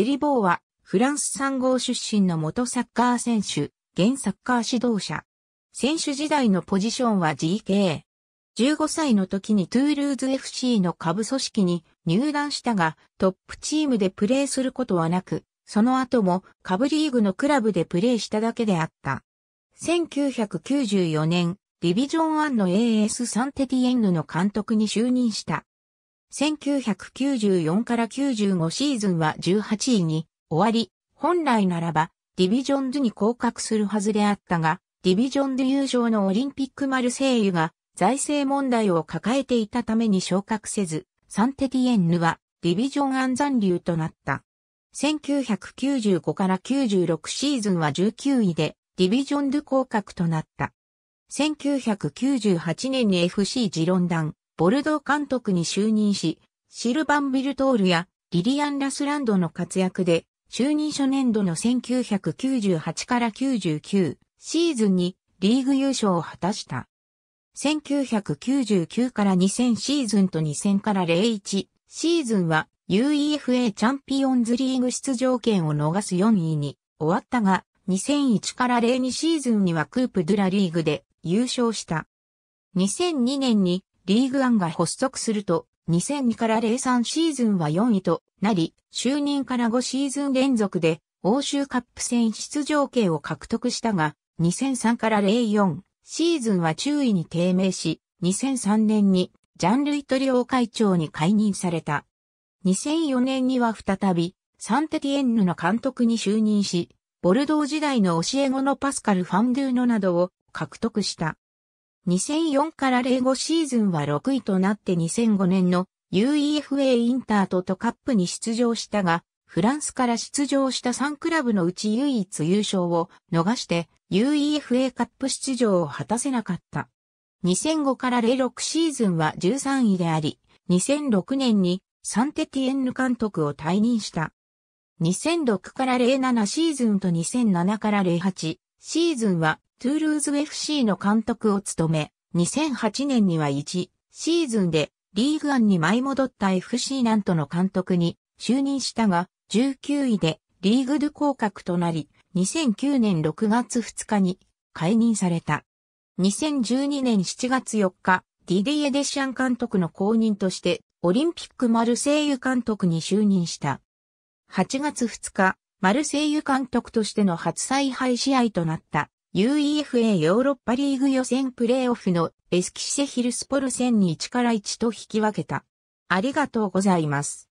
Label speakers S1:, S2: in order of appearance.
S1: エリボーは、フランス3号出身の元サッカー選手、現サッカー指導者。選手時代のポジションは GK。15歳の時にトゥールーズ FC の下部組織に入団したが、トップチームでプレーすることはなく、その後も下部リーグのクラブでプレーしただけであった。1994年、ディビジョン1の AS サンテティエンヌの監督に就任した。1994から95シーズンは18位に終わり、本来ならばディビジョンズに降格するはずであったが、ディビジョンズ優勝のオリンピックマルセイユが財政問題を抱えていたために昇格せず、サンテティエンヌはディビジョン暗残流となった。1995から96シーズンは19位でディビジョンズ降格となった。1998年に FC ジロンダン、ボルドー監督に就任し、シルバン・ビルトールやリリアン・ラスランドの活躍で、就任初年度の1998から99シーズンにリーグ優勝を果たした。1999から2000シーズンと2000から01シーズンは UEFA チャンピオンズリーグ出場権を逃す4位に終わったが、2001から02シーズンにはクープ・ドゥ・ラ・リーグで優勝した。2002年にリーグワンが発足すると、2002から03シーズンは4位となり、就任から5シーズン連続で欧州カップ戦出場権を獲得したが、2003から04シーズンは中位に低迷し、2003年にジャンルイトリオ会長に解任された。2004年には再び、サンテティエンヌの監督に就任し、ボルドー時代の教え子のパスカル・ファンドゥーノなどを獲得した。2004から05シーズンは6位となって2005年の UEFA インタートとカップに出場したが、フランスから出場した3クラブのうち唯一優勝を逃して UEFA カップ出場を果たせなかった。2005から06シーズンは13位であり、2006年にサンテティエンヌ監督を退任した。2006から07シーズンと2007から08シーズンはトゥールーズ FC の監督を務め、2008年には1シーズンでリーグ案に舞い戻った FC なんとの監督に就任したが、19位でリーグド降格となり、2009年6月2日に解任された。2012年7月4日、ディディエ・デシャン監督の後任として、オリンピックマルセイユ監督に就任した。8月2日、マルセイユ監督としての初采配試合となった。UEFA ヨーロッパリーグ予選プレーオフのエスキシェヒルスポル戦に1から1と引き分けた。ありがとうございます。